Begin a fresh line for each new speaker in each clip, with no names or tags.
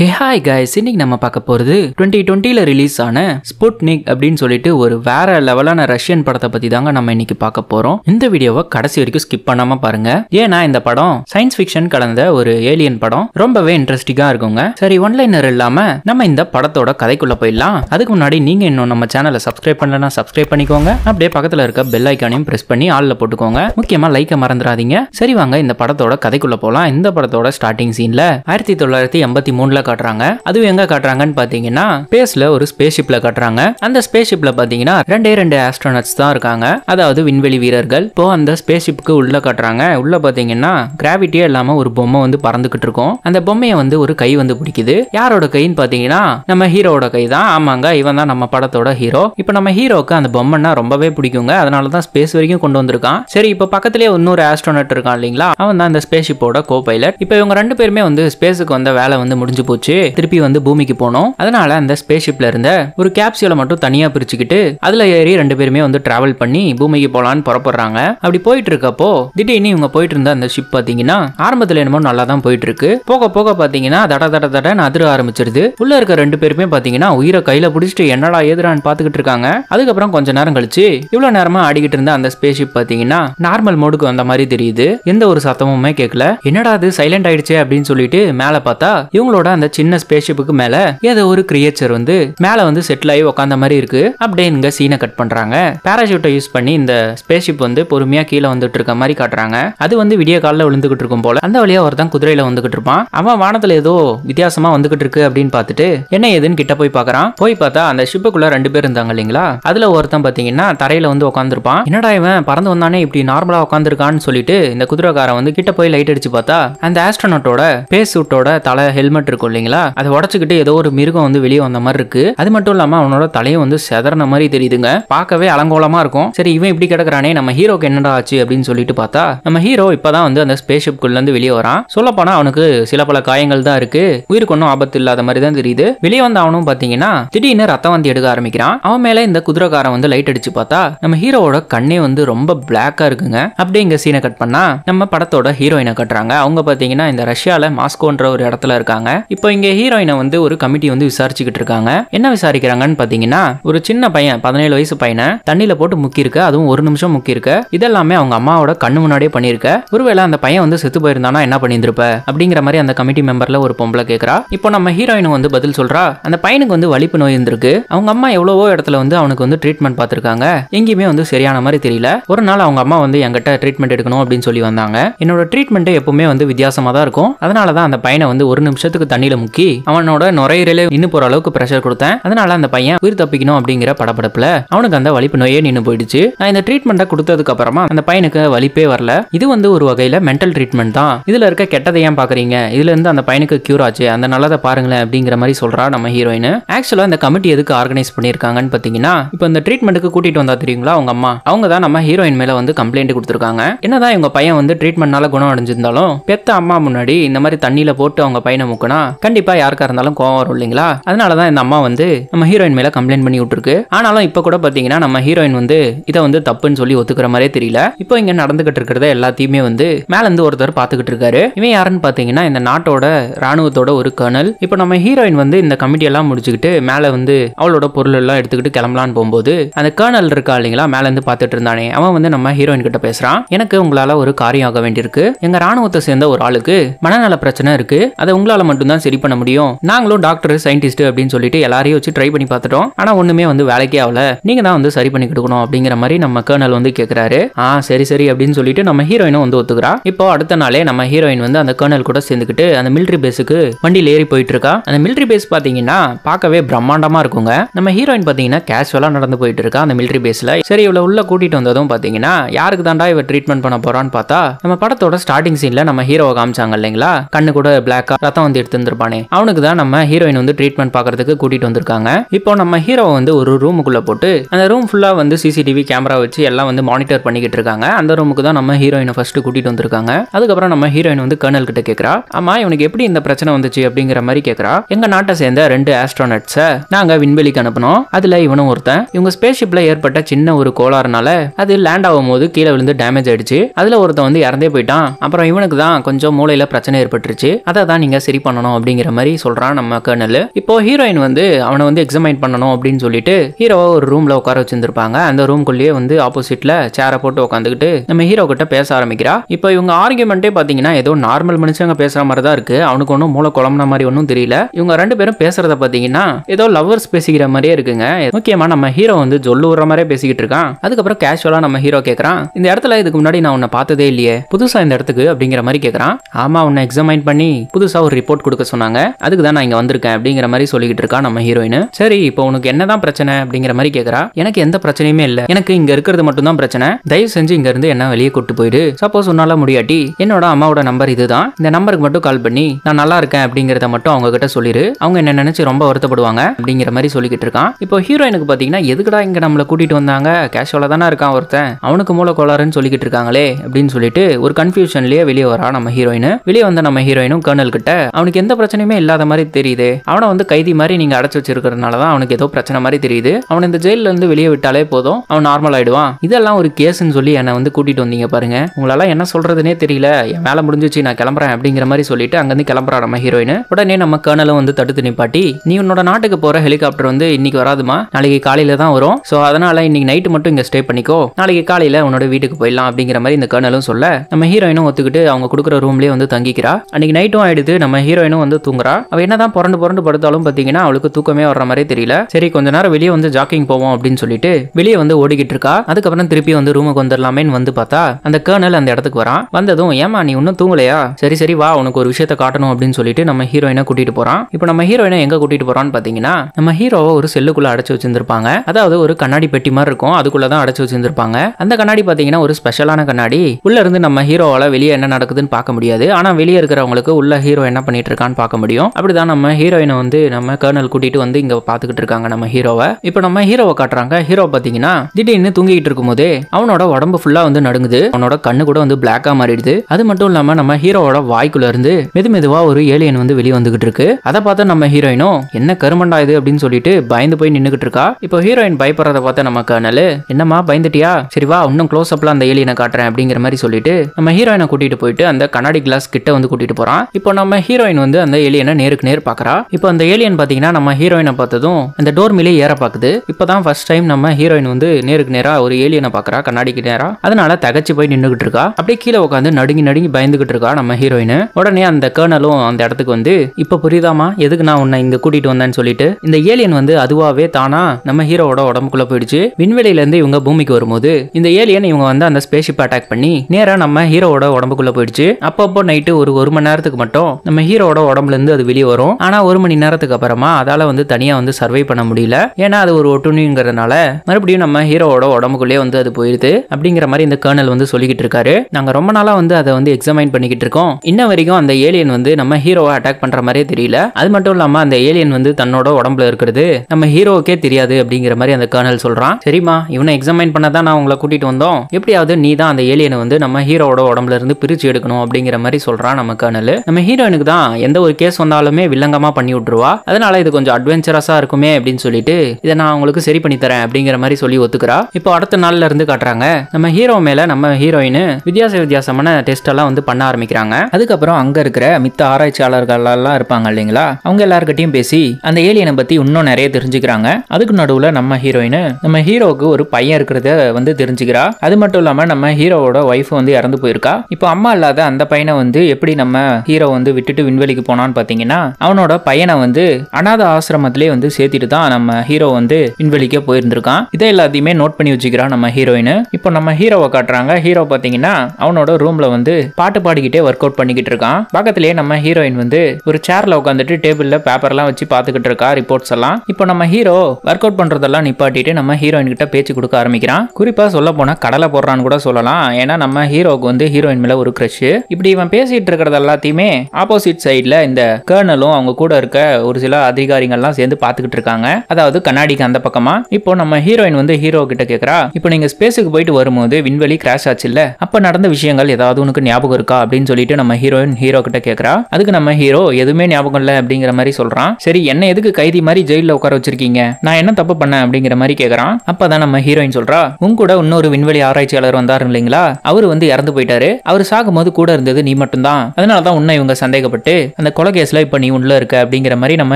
hey hi guys இன்னைக்கு நம்ம பார்க்க போகிறது டுவெண்ட்டி டுவெண்ட்டியில் ரிலீஸ் ஆன ஸ்புட்னிக் அப்படின்னு சொல்லிட்டு ஒரு வேற லெவலான ரஷ்யன் படத்தை பற்றி தாங்க நம்ம இன்னைக்கு பார்க்க போகிறோம் இந்த வீடியோவை கடைசி வரைக்கும் ஸ்கிப் பண்ணாமல் பாருங்க ஏன்னா இந்த படம் சயின்ஸ் ஃபிக்ஷன் கலந்த ஒரு ஏலியன் படம் ரொம்பவே இன்ட்ரெஸ்டிங்காக இருக்குங்க சரி ஒன்லைனர் இல்லாமல் நம்ம இந்த படத்தோட கதைக்குள்ளே போயிடலாம் அதுக்கு முன்னாடி நீங்கள் இன்னும் நம்ம சேனலை சப்ஸ்கிரைப் பண்ணலன்னா சப்ஸ்கிரைப் பண்ணிக்கோங்க அப்படியே பக்கத்தில் இருக்க பெல் ஐக்கானையும் ப்ரெஸ் பண்ணி ஆளில் போட்டுக்கோங்க முக்கியமாக லைக்கை மறந்துடாதீங்க சரி வாங்க இந்த படத்தோட கதைக்குள்ளே போகலாம் இந்த படத்தோட ஸ்டார்டிங் சீனில் ஆயிரத்தி தொள்ளாயிரத்தி எண்பத்தி மூணில் காட்டுறாங்க அதுவும் எங்க காட்டுறாங்கன்னு பாத்தீங்கன்னா ஸ்பேஸ்ல ஒரு ஸ்பேஸ் ஷிப்ல காட்டுறாங்க அந்த ஸ்பேஸ் ஷிப்ல பாத்தீங்கன்னா ரெண்டே ரெண்டு ஆஸ்ட்ரோனட்ஸ் தான் இருக்காங்க அதாவது விண்வெளி வீரர்கள் இப்போ அந்த ஸ்பேஸ் ஷிப்க்கு உள்ள காட்டுறாங்க உள்ள பாத்தீங்கன்னா கிராவிட்டியே இல்லாம ஒரு பொம்மை வந்து பறந்துகிட்டு இருக்கும் அந்த பொம்மையை வந்து ஒரு கை வந்து பிடிக்குது யாரோட கைன்னு பாத்தீங்கன்னா நம்ம ஹீரோவோட கை தான் ஆமாங்க இவன் தான் நம்ம படத்தோட ஹீரோ இப்போ நம்ம ஹீரோக்கு அந்த பொம்மைன்னா ரொம்பவே பிடிக்குங்க அதனால தான் ஸ்பேஸ் வரைக்கும் கொண்டு வந்திருக்கான் சரி இப்போ பக்கத்துலேயே இன்னொரு ஆஸ்ட்ரோனட் இருக்கான் இல்லைங்களா அவன் தான் அந்த ஸ்பேஸ் ஷிப்போட கோ பைலட் இப்போ இவங்க ரெண்டு பேருமே வந்து ஸ்பேஸுக்கு வந்த வேலை வந்து முடிஞ்சு போச்சு போச்சு திருப்பி வந்து பூமிக்கு போனோம் அதனால அந்த ஸ்பேஸ் ஷிப்ல இருந்த ஒரு கேப்சியூலை மட்டும் தனியா பிரிச்சுக்கிட்டு அதுல ஏறி ரெண்டு பேருமே வந்து டிராவல் பண்ணி பூமிக்கு போலான்னு புறப்படுறாங்க அப்படி போயிட்டு இருக்கப்போ திடீர்னு இவங்க போயிட்டு இருந்த அந்த ஷிப் பாத்தீங்கன்னா ஆரம்பத்துல என்னமோ நல்லா தான் போயிட்டு இருக்கு போக போக பாத்தீங்கன்னா தட தட தடன்னு அதிர ஆரம்பிச்சிருது உள்ள இருக்க ரெண்டு பேருமே பாத்தீங்கன்னா உயிரை கையில பிடிச்சிட்டு என்னடா ஏதுடான்னு பாத்துக்கிட்டு இருக்காங்க அதுக்கப்புறம் கொஞ்ச நேரம் கழிச்சு இவ்வளவு நேரமா ஆடிக்கிட்டு இருந்த அந்த ஸ்பேஸ் ஷிப் பாத்தீங்கன்னா நார்மல் மோடுக்கு வந்த மாதிரி தெரியுது எந்த ஒரு சத்தமுமே கேட்கல என்னடா அது சைலண்ட் ஆயிடுச்சு அப்படின்னு சொல்லிட்டு மேல பார்த்தா இவங்களோட அந்த சின்ன ஸ்பேஷிப்புக்கு மேல ஏதோ ஒரு கிரியேச்சர் வந்து மேல வந்து செட்டில் ஆகி உட்காந்த மாதிரி இருக்கு அப்படியே இங்க சீனை கட் பண்றாங்க பேராசூட்டை யூஸ் பண்ணி இந்த ஸ்பேஷிப் வந்து பொறுமையா கீழே வந்துட்டு இருக்க மாதிரி காட்டுறாங்க அது வந்து விடிய காலில் விழுந்துகிட்டு இருக்கும் போல அந்த வழியா ஒருத்தன் குதிரையில வந்துகிட்டு இருப்பான் அவன் வானத்துல ஏதோ வித்தியாசமா வந்துகிட்டு இருக்கு அப்படின்னு பார்த்துட்டு என்ன ஏதுன்னு கிட்ட போய் பாக்குறான் போய் பார்த்தா அந்த ஷிப்புக்குள்ள ரெண்டு பேர் இருந்தாங்க இல்லைங்களா அதுல ஒருத்தன் பாத்தீங்கன்னா தரையில வந்து உட்காந்துருப்பான் என்னடா இவன் பறந்து வந்தானே இப்படி நார்மலா உட்காந்துருக்கான்னு சொல்லிட்டு இந்த குதிரைக்காரன் வந்து கிட்ட போய் லைட் அடிச்சு பார்த்தா அந்த ஆஸ்ட்ரோனட்டோட பேஸ் சூட்டோட தலை ஹெல்மெட் இருக்கும் இல்லைங்களா அதை உடச்சுக்கிட்டு ஏதோ ஒரு மிருகம் வந்து வெளியே வந்த மாதிரி இருக்கு அது மட்டும் இல்லாம அவனோட தலையை வந்து செதறன மாதிரி தெரியுதுங்க பார்க்கவே அலங்கோலமா இருக்கும் சரி இவன் இப்படி கிடக்குறானே நம்ம ஹீரோக்கு என்னடா ஆச்சு அப்படின்னு சொல்லிட்டு பார்த்தா நம்ம ஹீரோ இப்பதான் வந்து அந்த ஸ்பேஸ் ஷிப்குள்ள இருந்து வெளியே வரான் சொல்ல போனா அவனுக்கு சில பல காயங்கள் தான் இருக்கு உயிருக்கு ஒன்றும் ஆபத்து இல்லாத மாதிரி தான் தெரியுது வெளியே வந்த அவனும் பாத்தீங்கன்னா திடீர்னு ரத்தம் வந்து எடுக்க ஆரம்பிக்கிறான் அவன் மேல இந்த குதிரைக்காரன் வந்து லைட் அடிச்சு பார்த்தா நம்ம ஹீரோவோட கண்ணே வந்து ரொம்ப பிளாக்கா இருக்குங்க அப்படியே இங்க சீனை கட் பண்ணா நம்ம படத்தோட ஹீரோயினை கட்டுறாங்க அவங்க பாத்தீங்கன்னா இந்த ரஷ்யால மாஸ்கோன்ற ஒரு இடத்துல இருக்காங்க இப்ப இப்போ இங்கே ஹீரோயினை வந்து ஒரு கமிட்டி வந்து விசாரிச்சுக்கிட்டு இருக்காங்க என்ன விசாரிக்கிறாங்கன்னு பார்த்தீங்கன்னா ஒரு சின்ன பையன் பதினேழு வயசு பையனை தண்ணியில் போட்டு முக்கியிருக்கு அதுவும் ஒரு நிமிஷம் முக்கியிருக்கு இதெல்லாமே அவங்க அம்மாவோட கண்ணு முன்னாடியே பண்ணியிருக்க ஒருவேளை அந்த பையன் வந்து செத்து போயிருந்தானா என்ன பண்ணியிருந்திருப்ப அப்படிங்கிற மாதிரி அந்த கமிட்டி மெம்பரில் ஒரு பொம்பளை கேட்கறா இப்போ நம்ம ஹீரோயின் வந்து பதில் சொல்கிறா அந்த பையனுக்கு வந்து வலிப்பு நோய் இருந்திருக்கு அவங்க அம்மா எவ்வளவோ இடத்துல வந்து அவனுக்கு வந்து ட்ரீட்மெண்ட் பார்த்துருக்காங்க எங்கேயுமே வந்து சரியான மாதிரி தெரியல ஒரு நாள் அவங்க அம்மா வந்து என்கிட்ட ட்ரீட்மெண்ட் எடுக்கணும் அப்படின்னு சொல்லி வந்தாங்க என்னோட ட்ரீட்மெண்ட்டு எப்பவுமே வந்து வித்தியாசமாக தான் இருக்கும் அதனால தான் அந்த பையனை வந்து ஒரு நிமிஷத்துக்கு தண்ணியில் முக்கி அவனோட நுரையீரல நின்று போற அளவுக்கு ப்ரெஷர் கொடுத்தேன் அதனால அந்த பையன் உயிர் தப்பிக்கணும் அப்படிங்கிற படப்படப்புல அவனுக்கு அந்த வலிப்பு நோயே நின்று போயிடுச்சு நான் இந்த ட்ரீட்மெண்ட்டை கொடுத்ததுக்கு அப்புறமா அந்த பையனுக்கு வலிப்பே வரல இது வந்து ஒரு வகையில மென்டல் ட்ரீட்மெண்ட் தான் இதுல இருக்க கெட்டதை ஏன் பாக்குறீங்க இதுல இருந்து அந்த பையனுக்கு கியூர் ஆச்சு அந்த நல்லதை பாருங்களேன் அப்படிங்கிற மாதிரி சொல்றா நம்ம ஹீரோயின் ஆக்சுவலா இந்த கமிட்டி எதுக்கு ஆர்கனைஸ் பண்ணியிருக்காங்கன்னு பாத்தீங்கன்னா இப்போ இந்த ட்ரீட்மெண்ட்டுக்கு கூட்டிட்டு வந்தா தெரியுங்களா அவங்க அம்மா அவங்க தான் நம்ம ஹீரோயின் மேல வந்து கம்ப்ளைண்ட் கொடுத்துருக்காங்க என்னதான் இவங்க பையன் வந்து ட்ரீட்மெண்ட்னால குணம் அடைஞ்சிருந்தாலும் பெத்த அம்மா முன்னாடி இந்த மாதிரி தண்ணியில போட்டு அவங்க பையனை முக்கினா கண்டிப்பாக யாருக்காக இருந்தாலும் கோவம் வரும் இல்லைங்களா அதனால தான் இந்த அம்மா வந்து நம்ம ஹீரோயின் மேலே கம்ப்ளைண்ட் பண்ணி விட்டுருக்கு ஆனாலும் இப்போ கூட பார்த்தீங்கன்னா நம்ம ஹீரோயின் வந்து இதை வந்து தப்புன்னு சொல்லி ஒத்துக்கிற மாதிரியே தெரியல இப்போ இங்கே நடந்துகிட்டு இருக்கிறத எல்லாத்தையுமே வந்து மேலேருந்து ஒருத்தர் பார்த்துக்கிட்டு இருக்காரு இவன் யாருன்னு பார்த்தீங்கன்னா இந்த நாட்டோட ராணுவத்தோட ஒரு கர்னல் இப்போ நம்ம ஹீரோயின் வந்து இந்த கமிட்டியெல்லாம் முடிச்சுக்கிட்டு மேலே வந்து அவளோட பொருள் எல்லாம் எடுத்துக்கிட்டு கிளம்பலான்னு போகும்போது அந்த கர்னல் இருக்கா இல்லைங்களா இருந்து பார்த்துட்டு இருந்தானே அவன் வந்து நம்ம ஹீரோயின் கிட்ட பேசுறான் எனக்கு உங்களால ஒரு காரியம் ஆக வேண்டியிருக்கு எங்க ராணுவத்தை சேர்ந்த ஒரு ஆளுக்கு மனநல பிரச்சனை இருக்கு அதை உங்களால மட்டும்தான் சரி பண்ண முடியும் நாங்களும் டாக்டர் சயின்டிஸ்ட் அப்படின்னு சொல்லிட்டு எல்லாரையும் வச்சு ட்ரை பண்ணி பார்த்துட்டோம் ஆனா ஒண்ணுமே வந்து வேலைக்கே ஆகல நீங்க தான் வந்து சரி பண்ணி கொடுக்கணும் அப்படிங்கிற மாதிரி நம்ம கர்னல் வந்து கேட்கிறாரு ஆ சரி சரி அப்படின்னு சொல்லிட்டு நம்ம ஹீரோயினும் வந்து ஒத்துக்கிறா இப்போ அடுத்த நாளே நம்ம ஹீரோயின் வந்து அந்த கர்னல் கூட சேர்ந்துக்கிட்டு அந்த மிலிட்ரி பேஸுக்கு வண்டியில் ஏறி போயிட்டு இருக்கா அந்த மிலிட்ரி பேஸ் பாத்தீங்கன்னா பார்க்கவே பிரம்மாண்டமா இருக்குங்க நம்ம ஹீரோயின் பாத்தீங்கன்னா கேஷுவலா நடந்து போயிட்டு இருக்கா அந்த மிலிட்ரி பேஸ்ல சரி இவ்வளவு உள்ள கூட்டிட்டு வந்ததும் பாத்தீங்கன்னா யாருக்கு தாண்டா இவ ட்ரீட்மெண்ட் பண்ண போறான்னு பார்த்தா நம்ம படத்தோட ஸ்டார்டிங் சீன்ல நம்ம ஹீரோவை காமிச்சாங்க இல்லைங்களா கண்ணு கூட பிளாக்கா ரத்தம் வந்து எடுத்து இருப்பானே அவனுக்கு தான் நம்ம ஹீரோயின் வந்து ட்ரீட்மெண்ட் பார்க்கறதுக்கு கூட்டிட்டு வந்திருக்காங்க இப்போ நம்ம ஹீரோவை வந்து ஒரு ரூமுக்குள்ள போட்டு அந்த ரூம் ஃபுல்லா வந்து சிசிடிவி கேமரா வச்சு எல்லாம் வந்து மானிட்டர் பண்ணிக்கிட்டு இருக்காங்க அந்த ரூமுக்கு தான் நம்ம ஹீரோயினை ஃபர்ஸ்ட் கூட்டிட்டு வந்திருக்காங்க அதுக்கப்புறம் நம்ம ஹீரோயின் வந்து கர்னல் கிட்ட கேட்கறா ஆமா இவனுக்கு எப்படி இந்த பிரச்சனை வந்துச்சு அப்படிங்கிற மாதிரி கேட்கறா எங்க நாட்டை சேர்ந்த ரெண்டு ஆஸ்ட்ரோனட்ஸை நாங்க விண்வெளிக்கு அனுப்பினோம் அதுல இவனும் ஒருத்தன் இவங்க ஸ்பேஸ் ஷிப்ல ஏற்பட்ட சின்ன ஒரு கோளாறுனால அது லேண்ட் ஆகும் போது கீழே விழுந்து டேமேஜ் ஆயிடுச்சு அதுல ஒருத்தன் வந்து இறந்தே போயிட்டான் அப்புறம் இவனுக்கு தான் கொஞ்சம் மூளையில பிரச்சனை ஏற்பட்டுருச்சு அதை தான் நீங்க சரி பண்ணணும் அப்படிங்கிற மாதிரி சொல்கிறான் நம்ம கர்னல் இப்போ ஹீரோயின் வந்து அவனை வந்து எக்ஸமைன் பண்ணணும் அப்படின்னு சொல்லிட்டு ஹீரோவை ஒரு ரூமில் உட்கார வச்சிருந்துருப்பாங்க அந்த ரூம்குள்ளேயே வந்து ஆப்போசிட்ல சேரை போட்டு உட்காந்துக்கிட்டு நம்ம ஹீரோ கிட்ட பேச ஆரம்பிக்கிறா இப்போ இவங்க ஆர்குமெண்ட்டே பார்த்தீங்கன்னா ஏதோ நார்மல் மனுஷங்க பேசுற மாதிரி தான் இருக்கு அவனுக்கு ஒன்றும் மூளை குழம்புன மாதிரி ஒன்றும் தெரியல இவங்க ரெண்டு பேரும் பேசுறத பார்த்தீங்கன்னா ஏதோ லவ்வர்ஸ் பேசிக்கிற மாதிரியே இருக்குங்க முக்கியமாக நம்ம ஹீரோ வந்து ஜொல்லு விடுற மாதிரியே பேசிக்கிட்டு இருக்கான் அதுக்கப்புறம் கேஷுவலாக நம்ம ஹீரோ கேட்குறான் இந்த இடத்துல இதுக்கு முன்னாடி நான் உன்னை பார்த்ததே இல்லையே புதுசாக இந்த இடத்துக்கு அப்படிங்கிற மாதிரி கேட்குறான் ஆமாம் உன்னை எக்ஸாமைன் பண்ணி புதுசாக ஒரு ரிப்போர்ட் கொடுக்க சொன்னாங்க அதுக்கு தான் நான் இங்கே வந்திருக்கேன் அப்படிங்கிற மாதிரி சொல்லிக்கிட்டு இருக்கா நம்ம ஹீரோயின் சரி இப்போ உனக்கு என்னதான் பிரச்சனை அப்படிங்கிற மாதிரி கேட்குறா எனக்கு எந்த பிரச்சனையுமே இல்லை எனக்கு இங்கே இருக்கிறது மட்டும் தான் பிரச்சனை தயவு செஞ்சு இங்க இருந்து என்ன வெளியே கூட்டு போயிடு சப்போஸ் உன்னால முடியாட்டி என்னோட அம்மாவோட நம்பர் இதுதான் இந்த நம்பருக்கு மட்டும் கால் பண்ணி நான் நல்லா இருக்கேன் அப்படிங்கிறத மட்டும் அவங்க கிட்ட சொல்லிரு அவங்க என்ன நினைச்சு ரொம்ப வருத்தப்படுவாங்க அப்படிங்கிற மாதிரி சொல்லிக்கிட்டு இருக்கான் இப்போ ஹீரோயினுக்கு பாத்தீங்கன்னா எதுக்குடா இங்க நம்மளை கூட்டிட்டு வந்தாங்க கேஷுவலா தானே இருக்கான் ஒருத்தன் அவனுக்கு மூல கோளாறுன்னு சொல்லிக்கிட்டு இருக்காங்களே அப்படின்னு சொல்லிட்டு ஒரு கன்ஃபியூஷன்லேயே வெளியே வரா நம்ம ஹீரோயின் வெளியே வந்த நம்ம ஹீரோயினும் கர்னல் கிட்ட அவனுக்கு எந்த பிரச்சனையுமே இல்லாத மாதிரி தெரியுது அவனை வந்து கைதி மாதிரி நீங்க அடைச்சு வச்சிருக்கிறதுனால தான் அவனுக்கு ஏதோ பிரச்சனை மாதிரி தெரியுது அவன் இந்த ஜெயில இருந்து வெளியே விட்டாலே போதும் அவன் நார்மல் ஆயிடுவான் இதெல்லாம் ஒரு கேஸ்ன்னு சொல்லி என்னை வந்து கூட்டிட்டு வந்தீங்க பாருங்க உங்களால என்ன சொல்றதுனே தெரியல என் வேலை முடிஞ்சிச்சு நான் கிளம்புறேன் அப்படிங்கிற மாதிரி சொல்லிட்டு அங்கிருந்து கிளம்புறான் நம்ம ஹீரோயின் உடனே நம்ம கர்னலும் வந்து தடுத்து நிப்பாட்டி நீ உன்னோட நாட்டுக்கு போற ஹெலிகாப்டர் வந்து இன்னைக்கு வராதுமா நாளைக்கு காலையில தான் வரும் ஸோ அதனால இன்னைக்கு நைட்டு மட்டும் இங்கே ஸ்டே பண்ணிக்கோ நாளைக்கு காலையில உன்னோட வீட்டுக்கு போயிடலாம் அப்படிங்கிற மாதிரி இந்த கேர்னலும் சொல்ல நம்ம ஹீரோயினும் ஒத்துக்கிட்டு அவங்க கொடுக்குற ரூம்லயே வந்து தங்கிக்கிறா அன்னைக்கு நைட்டும் ஆயிடுது நம்ம ஹீரோயினும் வந்து வந்து தூங்குறா அவ என்னதான் புரண்டு புரண்டு படுத்தாலும் பாத்தீங்கன்னா அவளுக்கு தூக்கமே வர்ற மாதிரி தெரியல சரி கொஞ்ச நேரம் வெளியே வந்து ஜாக்கிங் போவோம் அப்படின்னு சொல்லிட்டு வெளியே வந்து ஓடிக்கிட்டு இருக்கா அதுக்கப்புறம் திருப்பி வந்து ரூமுக்கு வந்துடலாமேன்னு வந்து பார்த்தா அந்த கேர்னல் அந்த இடத்துக்கு வரான் வந்ததும் ஏமா நீ இன்னும் தூங்கலையா சரி சரி வா உனக்கு ஒரு விஷயத்த காட்டணும் அப்படின்னு சொல்லிட்டு நம்ம ஹீரோயினை கூட்டிட்டு போறான் இப்போ நம்ம ஹீரோயினை எங்க கூட்டிட்டு போறான்னு பாத்தீங்கன்னா நம்ம ஹீரோவை ஒரு செல்லுக்குள்ள அடைச்சு வச்சிருந்திருப்பாங்க அதாவது ஒரு கண்ணாடி பெட்டி மாதிரி இருக்கும் அதுக்குள்ளதான் அடைச்சு வச்சிருந்திருப்பாங்க அந்த கண்ணாடி பாத்தீங்கன்னா ஒரு ஸ்பெஷலான கண்ணாடி உள்ள இருந்து நம்ம ஹீரோவால வெளியே என்ன நடக்குதுன்னு பார்க்க முடியாது ஆனா வெளியே இருக்கிறவங்களுக்கு உள்ள ஹீரோ என்ன பண்ணிட்டு இருக்கான்னு பார்க்க முடியும் அப்படிதான் நம்ம ஹீரோயினை வந்து நம்ம கர்னல் கூட்டிட்டு வந்து இங்க பாத்துக்கிட்டு இருக்காங்க நம்ம ஹீரோவை இப்போ நம்ம ஹீரோவை காட்டுறாங்க ஹீரோ பாத்தீங்கன்னா திடீர்னு தூங்கிட்டு இருக்கும்போது அவனோட உடம்பு ஃபுல்லா வந்து நடுங்குது அவனோட கண்ணு கூட வந்து பிளாக்கா மாறிடுது அது மட்டும் இல்லாம நம்ம ஹீரோவோட வாய்க்குள்ள இருந்து மெது மெதுவா ஒரு ஏலியன் வந்து வெளியே வந்துகிட்டு இருக்கு அதை பார்த்த நம்ம ஹீரோயினும் என்ன கருமண்டா இது அப்படின்னு சொல்லிட்டு பயந்து போய் நின்னுகிட்டு இருக்கா இப்போ ஹீரோயின் பயப்படுறத பார்த்த நம்ம கர்னல் என்னம்மா பயந்துட்டியா சரி வா இன்னும் க்ளோஸ் அப்ல அந்த ஏலியனை காட்டுறேன் அப்படிங்கிற மாதிரி சொல்லிட்டு நம்ம ஹீரோயினை கூட்டிட்டு போயிட்டு அந்த கண்ணாடி கிளாஸ் கிட்ட வந்து கூட்டிட்டு போறான் இப்போ நம்ம ஹீரோயின் வந்து அந்த அந்த ஏலியனை நேருக்கு நேர் பார்க்குறா இப்போ அந்த ஏலியன் பார்த்தீங்கன்னா நம்ம ஹீரோயினை பார்த்ததும் அந்த டோர் மேலே ஏற பாக்குது இப்போ தான் ஃபர்ஸ்ட் டைம் நம்ம ஹீரோயின் வந்து நேருக்கு நேராக ஒரு ஏலியனை பார்க்குறா கண்ணாடிக்கு நேராக அதனால தகச்சு போய் நின்றுகிட்டு இருக்கா அப்படியே கீழே உட்காந்து நடுங்கி நடுங்கி பயந்துகிட்டு இருக்கா நம்ம ஹீரோயின் உடனே அந்த கேர்னலும் அந்த இடத்துக்கு வந்து இப்போ புரியுதாமா எதுக்கு நான் உன்னை இங்கே கூட்டிகிட்டு வந்தேன்னு சொல்லிட்டு இந்த ஏலியன் வந்து அதுவாகவே தானா நம்ம ஹீரோவோட உடம்புக்குள்ளே போயிடுச்சு விண்வெளியிலேருந்து இவங்க பூமிக்கு வரும்போது இந்த ஏலியன் இவங்க வந்து அந்த ஸ்பேஷிப் அட்டாக் பண்ணி நேராக நம்ம ஹீரோவோட உடம்புக்குள்ள போயிடுச்சு அப்பப்போ நைட்டு ஒரு ஒரு மணி நேரத்துக்கு மட்டும் நம்ம ஹீரோவோட உடம்புலேருந்து அது வெளியே வரும் ஆனால் ஒரு மணி நேரத்துக்கு அப்புறமா அதால் வந்து தனியாக வந்து சர்வை பண்ண முடியல ஏன்னா அது ஒரு ஒட்டுணிங்கிறதுனால மறுபடியும் நம்ம ஹீரோவோட உடம்புக்குள்ளே வந்து அது போயிடுது அப்படிங்கிற மாதிரி இந்த கேர்னல் வந்து சொல்லிக்கிட்டு இருக்காரு நாங்கள் ரொம்ப நாளாக வந்து அதை வந்து எக்ஸாமைன் பண்ணிக்கிட்டு இருக்கோம் இன்ன வரைக்கும் அந்த ஏலியன் வந்து நம்ம ஹீரோவை அட்டாக் பண்ணுற மாதிரியே தெரியல அது மட்டும் இல்லாமல் அந்த ஏலியன் வந்து தன்னோட உடம்புல இருக்கிறது நம்ம ஹீரோவுக்கே தெரியாது அப்படிங்கிற மாதிரி அந்த கேர்னல் சொல்கிறான் சரிம்மா இவனை எக்ஸாமைன் பண்ண தான் நான் உங்களை கூட்டிகிட்டு வந்தோம் எப்படியாவது நீ தான் அந்த ஏலியனை வந்து நம்ம ஹீரோவோட உடம்புல இருந்து பிரித்து எடுக்கணும் அப்படிங்கிற மாதிரி சொல்கிறான் நம்ம கேர்னல் நம்ம ஹீரோயினுக்கு தான் எந்த ஒரு கேஸ் வந்தாலுமே வில்லங்கமாக பண்ணி விட்டுருவா அதனால இது கொஞ்சம் அட்வென்ச்சரஸாக இருக்குமே அப்படின்னு சொல்லிட்டு இதை நான் உங்களுக்கு சரி பண்ணி தரேன் அப்படிங்கிற மாதிரி சொல்லி ஒத்துக்கிறா இப்போ அடுத்த நாள்ல இருந்து காட்டுறாங்க நம்ம ஹீரோ மேல நம்ம ஹீரோயின் வித்தியாச வித்தியாசமான டெஸ்ட் எல்லாம் வந்து பண்ண ஆரம்பிக்கிறாங்க அதுக்கப்புறம் அங்க இருக்கிற மித்த ஆராய்ச்சியாளர்கள் எல்லாம் இருப்பாங்க இல்லைங்களா அவங்க எல்லாருக்கிட்டையும் பேசி அந்த ஏலியனை பத்தி இன்னும் நிறைய தெரிஞ்சுக்கிறாங்க அதுக்கு நடுவுல நம்ம ஹீரோயின் நம்ம ஹீரோவுக்கு ஒரு பையன் இருக்கிறத வந்து தெரிஞ்சுக்கிறா அது மட்டும் இல்லாம நம்ம ஹீரோவோட ஒய்ஃப் வந்து இறந்து போயிருக்கா இப்போ அம்மா இல்லாத அந்த பையனை வந்து எப்படி நம்ம ஹீரோ வந்து விட்டுட்டு விண்வெளிக்கு போன போனான்னு பார்த்தீங்கன்னா அவனோட பையனை வந்து அநாத ஆசிரமத்திலே வந்து சேர்த்துட்டு தான் நம்ம ஹீரோ வந்து விண்வெளிக்கே போயிருந்திருக்கான் இதை எல்லாத்தையுமே நோட் பண்ணி வச்சுக்கிறான் நம்ம ஹீரோயின் இப்போ நம்ம ஹீரோவை காட்டுறாங்க ஹீரோ பார்த்தீங்கன்னா அவனோட ரூம்ல வந்து பாட்டு பாடிக்கிட்டே ஒர்க் அவுட் பண்ணிக்கிட்டு இருக்கான் பக்கத்திலேயே நம்ம ஹீரோயின் வந்து ஒரு சேர்ல உட்காந்துட்டு டேபிள்ல பேப்பர்லாம் வச்சு பார்த்துக்கிட்டு இருக்கா ரிப்போர்ட்ஸ் எல்லாம் இப்போ நம்ம ஹீரோ ஒர்க் அவுட் பண்றதெல்லாம் நிப்பாட்டிட்டு நம்ம ஹீரோயின் கிட்ட பேச்சு கொடுக்க ஆரம்பிக்கிறான் குறிப்பா சொல்ல போனா கடலை போடுறான்னு கூட சொல்லலாம் ஏன்னா நம்ம ஹீரோவுக்கு வந்து ஹீரோயின் மேல ஒரு கிரஷ் இப்படி இவன் பேசிட்டு இருக்கிறது எல்லாத்தையுமே ஆப்போசிட் சைட்ல இந்த கேர்னலும் அவங்க கூட இருக்க ஒரு சில அதிகாரிகள்லாம் சேர்ந்து பார்த்துக்கிட்டு இருக்காங்க அதாவது கண்ணாடிக்கு அந்த பக்கமா இப்போ நம்ம ஹீரோயின் வந்து ஹீரோ கிட்ட கேட்குறா இப்போ நீங்கள் ஸ்பேஸுக்கு போயிட்டு வரும்போது விண்வெளி கிராஷ் ஆச்சு இல்லை அப்போ நடந்த விஷயங்கள் ஏதாவது உனக்கு ஞாபகம் இருக்கா அப்படின்னு சொல்லிட்டு நம்ம ஹீரோயின் ஹீரோ கிட்ட கேட்குறா அதுக்கு நம்ம ஹீரோ எதுவுமே ஞாபகம் இல்லை அப்படிங்கிற மாதிரி சொல்கிறான் சரி என்ன எதுக்கு கைதி மாதிரி ஜெயிலில் உட்கார வச்சிருக்கீங்க நான் என்ன தப்பு பண்ணேன் அப்படிங்கிற மாதிரி கேட்குறான் அப்போ தான் நம்ம ஹீரோயின் சொல்கிறா உன் கூட இன்னொரு விண்வெளி ஆராய்ச்சியாளர் வந்தார் இல்லைங்களா அவர் வந்து இறந்து போயிட்டாரு அவர் சாகும்போது கூட இருந்தது நீ மட்டும்தான் அதனால தான் உன்னை இவங்க சந்தேகப்பட்டு அந்த கொலை கேஸ்ல இப்போ நீ உள்ள இருக்க அப்படிங்கிற மாதிரி நம்ம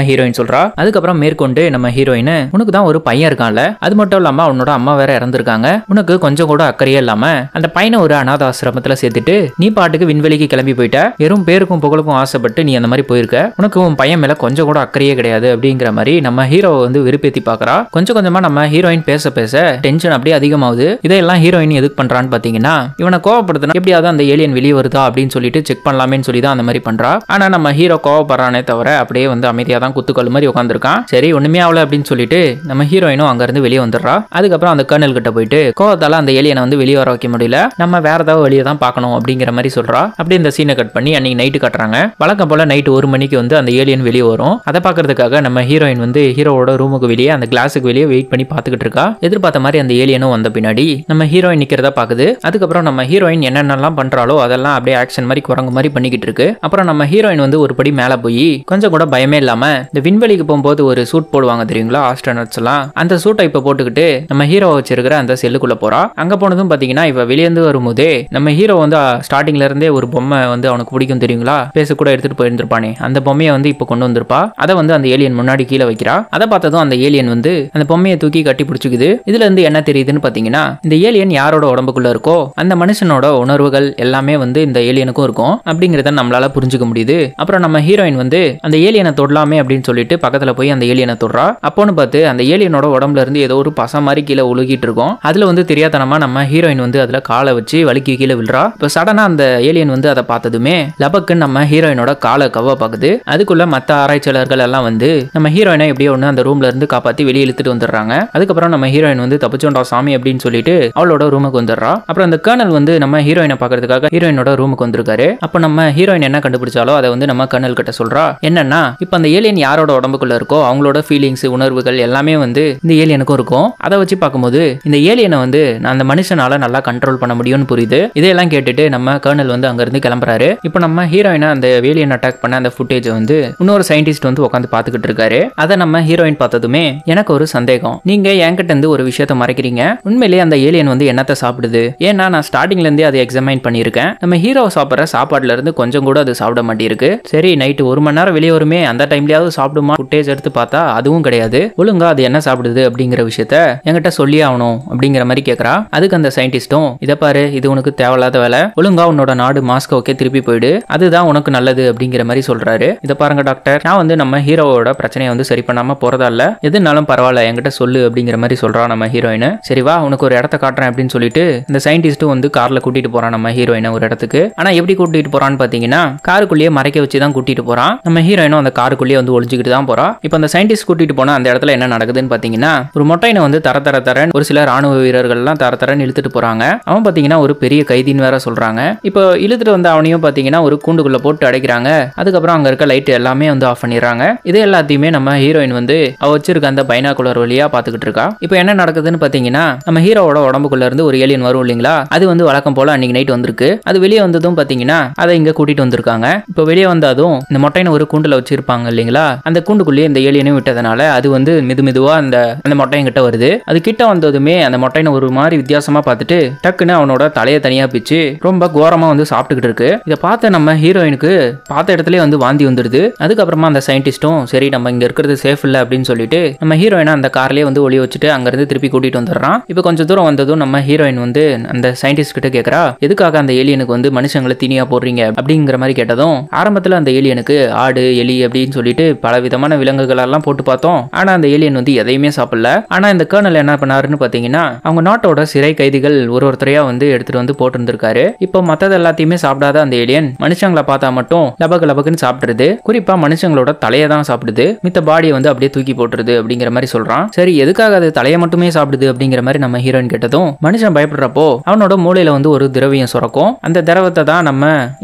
ஹீரோயின் சொல்றா அதுக்கப்புறம் மேற்கொண்டு நம்ம ஹீரோயின் உனக்கு தான் ஒரு பையன் இருக்கான்ல அது மட்டும் இல்லாம உன்னோட அம்மா வேற இறந்துருக்காங்க உனக்கு கொஞ்சம் கூட அக்கறையே இல்லாம அந்த பையனை ஒரு அநாத ஆசிரமத்துல சேர்த்துட்டு நீ பாட்டுக்கு விண்வெளிக்கு கிளம்பி போயிட்ட வெறும் பேருக்கும் புகழுக்கும் ஆசைப்பட்டு நீ அந்த மாதிரி போயிருக்க உனக்கு உன் பையன் மேல கொஞ்சம் கூட அக்கறையே கிடையாது அப்படிங்கிற மாதிரி நம்ம ஹீரோ வந்து விருப்பேத்தி பாக்குறா கொஞ்சம் கொஞ்சமா நம்ம ஹீரோயின் பேச பேச டென்ஷன் அப்படியே அதிகமாகுது இதெல்லாம் ஹீரோயின் எதுக்கு பண்றான்னு பாத்தீங்கன்னா இவனை கோவப்படுத்தினா எப்படியாவது அந்த ஏலியன் வெளியே வருதா அப்படின்னு சொல்லிட்டு செக் பண்ணலாமேன்னு சொல்லி தான் அந்த மாதிரி பண்றா ஆனா நம்ம ஹீரோ ஹீரோ கோவப்படுறானே தவிர அப்படியே வந்து அமைதியாக தான் குத்துக்கல் மாதிரி உட்காந்துருக்கான் சரி ஒன்றுமே ஆகல அப்படின்னு சொல்லிட்டு நம்ம ஹீரோயினும் அங்கேருந்து வெளியே வந்துடுறா அதுக்கப்புறம் அந்த கர்னல் கிட்ட போயிட்டு கோவத்தால் அந்த ஏலியனை வந்து வெளியே வர வைக்க முடியல நம்ம வேற ஏதாவது வெளியே தான் பார்க்கணும் அப்படிங்கிற மாதிரி சொல்கிறா அப்படி இந்த சீனை கட் பண்ணி அன்னைக்கு நைட்டு கட்டுறாங்க வழக்கம் போல் நைட்டு ஒரு மணிக்கு வந்து அந்த ஏலியன் வெளியே வரும் அதை பார்க்கறதுக்காக நம்ம ஹீரோயின் வந்து ஹீரோவோட ரூமுக்கு வெளியே அந்த கிளாஸுக்கு வெளியே வெயிட் பண்ணி பார்த்துக்கிட்டு இருக்கா எதிர்பார்த்த மாதிரி அந்த ஏலியனும் வந்த பின்னாடி நம்ம ஹீரோயின் நிற்கிறதா பார்க்குது அதுக்கப்புறம் நம்ம ஹீரோயின் என்னென்னலாம் பண்ணுறாலோ அதெல்லாம் அப்படியே ஆக்ஷன் மாதிரி குரங்கு மாதிரி பண்ணிக்கிட்டு இருக்கு அப்புறம் நம்ம ஹீரோயின் வந்து ஒரு படி மேலே போய் கொஞ்சம் கூட பயமே இல்லாம இந்த விண்வெளிக்கு போகும்போது ஒரு சூட் போடுவாங்க தெரியுங்களா ஆஸ்ட்ரோனட்ஸ் எல்லாம் அந்த சூட்டை இப்ப போட்டுக்கிட்டு நம்ம ஹீரோ வச்சிருக்கிற அந்த செல்லுக்குள்ள போறா அங்க போனதும் பாத்தீங்கன்னா இவ வெளியேந்து வரும்போதே நம்ம ஹீரோ வந்து ஸ்டார்டிங்ல இருந்தே ஒரு பொம்மை வந்து அவனுக்கு பிடிக்கும் தெரியுங்களா பேச கூட எடுத்துட்டு போயிருந்திருப்பானே அந்த பொம்மையை வந்து இப்ப கொண்டு வந்திருப்பா அதை வந்து அந்த ஏலியன் முன்னாடி கீழே வைக்கிறா அதை பார்த்ததும் அந்த ஏலியன் வந்து அந்த பொம்மையை தூக்கி கட்டி பிடிச்சிக்குது இதுல இருந்து என்ன தெரியுதுன்னு பாத்தீங்கன்னா இந்த ஏலியன் யாரோட உடம்புக்குள்ள இருக்கோ அந்த மனுஷனோட உணர்வுகள் எல்லாமே வந்து இந்த ஏலியனுக்கும் இருக்கும் அப்படிங்கறத நம்மளால புரிஞ்சுக்க முடியுது அப்புறம் நம்ம நம்ம ஹீரோயின் வந்து அந்த ஏலியனை தொடலாமே அப்படின்னு சொல்லிட்டு பக்கத்தில் போய் அந்த ஏலியனை தொடரா அப்போன்னு பார்த்து அந்த ஏலியனோட உடம்புல இருந்து ஏதோ ஒரு பசம் மாதிரி கீழே ஒழுகிட்டு இருக்கும் அதில் வந்து தெரியாதனமா நம்ம ஹீரோயின் வந்து அதில் காலை வச்சு வலிக்கு கீழே விழுறா இப்போ சடனாக அந்த ஏலியன் வந்து அதை பார்த்ததுமே லபக்குன்னு நம்ம ஹீரோயினோட காலை கவ பார்க்குது அதுக்குள்ள மற்ற ஆராய்ச்சியாளர்கள் எல்லாம் வந்து நம்ம ஹீரோயினை எப்படியோ ஒன்று அந்த ரூம்ல இருந்து காப்பாற்றி வெளியே இழுத்துட்டு வந்துடுறாங்க அதுக்கப்புறம் நம்ம ஹீரோயின் வந்து தப்பிச்சோண்டா சாமி அப்படின்னு சொல்லிட்டு அவளோட ரூமுக்கு வந்துடுறா அப்புறம் அந்த கேர்னல் வந்து நம்ம ஹீரோயினை பார்க்கறதுக்காக ஹீரோயினோட ரூமுக்கு வந்திருக்காரு அப்போ நம்ம ஹீரோயின் என்ன கண்டுபிடிச்சாலோ அதை வந்து நம்ம கர்னல் கிட்ட சொல்றா என்னன்னா இப்போ அந்த ஏலியன் யாரோட உடம்புக்குள்ள இருக்கோ அவங்களோட ஃபீலிங்ஸ் உணர்வுகள் எல்லாமே வந்து இந்த ஏலியனுக்கும் இருக்கும் அதை வச்சு பார்க்கும்போது இந்த ஏலியனை வந்து நான் அந்த மனுஷனால நல்லா கண்ட்ரோல் பண்ண முடியும்னு புரியுது இதையெல்லாம் கேட்டுட்டு நம்ம கர்னல் வந்து அங்கிருந்து கிளம்புறாரு இப்போ நம்ம ஹீரோயினை அந்த ஏலியன் அட்டாக் பண்ண அந்த ஃபுட்டேஜை வந்து இன்னொரு சயின்டிஸ்ட் வந்து உட்காந்து பார்த்துக்கிட்டு இருக்காரு அதை நம்ம ஹீரோயின் பார்த்ததுமே எனக்கு ஒரு சந்தேகம் நீங்க என்கிட்ட இருந்து ஒரு விஷயத்த மறைக்கிறீங்க உண்மையிலேயே அந்த ஏலியன் வந்து என்னத்தை சாப்பிடுது ஏன்னா நான் ஸ்டார்டிங்ல இருந்தே அதை எக்ஸாமைன் பண்ணியிருக்கேன் நம்ம ஹீரோ சாப்பிட்ற சாப்பாடுல இருந்து கொஞ்சம் கூட அது சாப்பிட மாட்டேருக்கு சரி சரி நைட்டு ஒரு மணி நேரம் வெளியே வருமே அந்த டைம்லயாவது சாப்பிடுமா ஃபுட்டேஜ் எடுத்து பார்த்தா அதுவும் கிடையாது ஒழுங்கா அது என்ன சாப்பிடுது அப்படிங்கிற விஷயத்த என்கிட்ட சொல்லி ஆகணும் அப்படிங்கிற மாதிரி கேட்கறா அதுக்கு அந்த சயின்டிஸ்டும் இதை பாரு இது உனக்கு தேவையில்லாத வேலை ஒழுங்கா உன்னோட நாடு ஓகே திருப்பி போயிடு அதுதான் உனக்கு நல்லது அப்படிங்கிற மாதிரி சொல்றாரு இதை பாருங்க டாக்டர் நான் வந்து நம்ம ஹீரோவோட பிரச்சனையை வந்து சரி பண்ணாம போறதா இல்ல எதுனாலும் பரவாயில்ல என்கிட்ட சொல்லு அப்படிங்கிற மாதிரி சொல்றான் நம்ம ஹீரோயின் சரி வா உனக்கு ஒரு இடத்த காட்டுறேன் அப்படின்னு சொல்லிட்டு இந்த சயின்டிஸ்டும் வந்து கார்ல கூட்டிட்டு போறான் நம்ம ஹீரோயினை ஒரு இடத்துக்கு ஆனா எப்படி கூட்டிட்டு போறான்னு பாத்தீங்கன்னா காருக்குள்ளேயே மறைக்க வச்சுதான் தான் கூட்டிட்டு போறான் நம்ம ஹீரோயினும் அந்த காருக்குள்ளேயே வந்து ஒழிஞ்சுக்கிட்டு தான் போறான் இப்போ அந்த சயின்டிஸ்ட் கூட்டிட்டு போனா அந்த இடத்துல என்ன நடக்குதுன்னு பாத்தீங்கன்னா ஒரு மொட்டையினை வந்து தர தர தரன் ஒரு சில ராணுவ வீரர்கள்லாம் தர தரன் இழுத்துட்டு போறாங்க அவன் பாத்தீங்கன்னா ஒரு பெரிய கைதின்னு வேற சொல்றாங்க இப்போ இழுத்துட்டு வந்த அவனையும் பாத்தீங்கன்னா ஒரு கூண்டுக்குள்ள போட்டு அடைக்கிறாங்க அதுக்கப்புறம் அங்க இருக்க லைட் எல்லாமே வந்து ஆஃப் பண்ணிடுறாங்க இது எல்லாத்தையுமே நம்ம ஹீரோயின் வந்து அவ வச்சிருக்க அந்த குளர் வழியா பாத்துக்கிட்டு இருக்கா இப்போ என்ன நடக்குதுன்னு பாத்தீங்கன்னா நம்ம ஹீரோவோட உடம்புக்குள்ள இருந்து ஒரு ஏலியன் வரும் இல்லைங்களா அது வந்து வழக்கம் போல அன்னைக்கு நைட் வந்திருக்கு அது வெளியே வந்ததும் பாத்தீங்கன்னா அதை இங்க கூட்டிட்டு வந்திருக்காங்க இப்போ வெளியே வந்த அதுவும் இந்த மொட்டையின ஒரு கூண்டில் வச்சிருப்பாங்க இல்லைங்களா அந்த கூண்டுக்குள்ளேயே இந்த ஏலியனையும் விட்டதுனால அது வந்து மெது மெதுவா அந்த அந்த கிட்ட வருது அது கிட்ட வந்ததுமே அந்த மொட்டையின ஒரு மாதிரி வித்தியாசமா பார்த்துட்டு டக்குன்னு அவனோட தலையை தனியா பிச்சு ரொம்ப கோரமா வந்து சாப்பிட்டுக்கிட்டு இருக்கு இதை பார்த்த நம்ம ஹீரோயினுக்கு பார்த்த இடத்துல வந்து வாந்தி வந்துடுது அதுக்கப்புறமா அந்த சயின்டிஸ்டும் சரி நம்ம இங்க இருக்கிறது சேஃப் இல்லை அப்படின்னு சொல்லிட்டு நம்ம ஹீரோயினை அந்த கார்லயே வந்து ஒளி வச்சுட்டு அங்கிருந்து திருப்பி கூட்டிட்டு வந்துடுறான் இப்போ கொஞ்சம் தூரம் வந்ததும் நம்ம ஹீரோயின் வந்து அந்த சயின்டிஸ்ட் கிட்ட கேட்கறா எதுக்காக அந்த ஏலியனுக்கு வந்து மனுஷங்களை தீனியா போடுறீங்க அப்படிங்கிற மாதிரி கேட்டதும் ஆரம்பத்தில் அந்த ஏலியனுக்கு ஆடு எலி அப்படின்னு சொல்லிட்டு பல விதமான விலங்குகளெல்லாம் போட்டு பார்த்தோம் ஆனால் அந்த ஏலியன் வந்து எதையுமே சாப்பிடல ஆனால் இந்த கேர்னல் என்ன பண்ணாருன்னு பார்த்தீங்கன்னா அவங்க நாட்டோட சிறை கைதிகள் ஒரு ஒருத்தரையா வந்து எடுத்துட்டு வந்து போட்டிருந்திருக்காரு இப்போ மற்றது எல்லாத்தையுமே சாப்பிடாத அந்த ஏலியன் மனுஷங்களை பார்த்தா மட்டும் லபக்கு லபக்குன்னு சாப்பிடுறது குறிப்பா மனுஷங்களோட தலையை தான் சாப்பிடுது மித்த பாடியை வந்து அப்படியே தூக்கி போட்டுருது அப்படிங்கிற மாதிரி சொல்றான் சரி எதுக்காக அது தலையை மட்டுமே சாப்பிடுது அப்படிங்கிற மாதிரி நம்ம ஹீரோயின் கேட்டதும் மனுஷன் பயப்படுறப்போ அவனோட மூளையில வந்து ஒரு திரவியம் சுரக்கும் அந்த திரவத்தை தான் நம்ம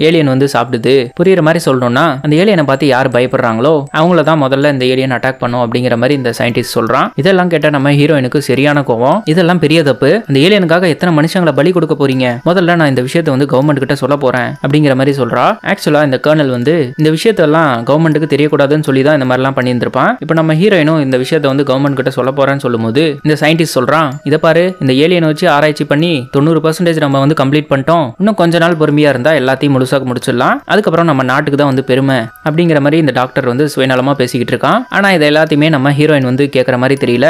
ஏலியன் வந்து சாப்பிடுது புரியுற மாதிரி சொல்லணும் பண்ணோம்னா அந்த ஏலியனை பார்த்து யார் பயப்படுறாங்களோ அவங்கள தான் முதல்ல இந்த ஏலியன் அட்டாக் பண்ணும் அப்படிங்கிற மாதிரி இந்த சயின்டிஸ்ட் சொல்றான் இதெல்லாம் கேட்ட நம்ம ஹீரோயினுக்கு சரியான கோவம் இதெல்லாம் பெரிய தப்பு அந்த ஏலியனுக்காக எத்தனை மனுஷங்களை பலி கொடுக்க போறீங்க முதல்ல நான் இந்த விஷயத்தை வந்து கவர்மெண்ட் கிட்ட சொல்ல போறேன் அப்படிங்கிற மாதிரி சொல்றா ஆக்சுவலா இந்த கர்னல் வந்து இந்த விஷயத்தெல்லாம் கவர்மெண்ட்டுக்கு தெரியக்கூடாதுன்னு சொல்லி தான் இந்த மாதிரிலாம் பண்ணியிருந்திருப்பான் இப்போ நம்ம ஹீரோயினும் இந்த விஷயத்தை வந்து கவர்மெண்ட் கிட்ட சொல்ல போறேன்னு சொல்லும்போது இந்த சயின்டிஸ்ட் சொல்றான் இதை பாரு இந்த ஏலியனை வச்சு ஆராய்ச்சி பண்ணி தொண்ணூறு பர்சன்டேஜ் நம்ம வந்து கம்ப்ளீட் பண்ணிட்டோம் இன்னும் கொஞ்ச நாள் பொறுமையா இருந்தா எல்லாத்தையும் முழுசாக முடிச்சிடலாம் அதுக்கப்புறம் நம்ம நாட்டுக்கு தான் வந்து பெருமை அப்படிங்கிற மாதிரி இந்த டாக்டர் வந்து சுயநலமா பேசிக்கிட்டு இருக்கான் ஆனா இது எல்லாத்தையுமே நம்ம ஹீரோயின் வந்து கேட்கற மாதிரி தெரியல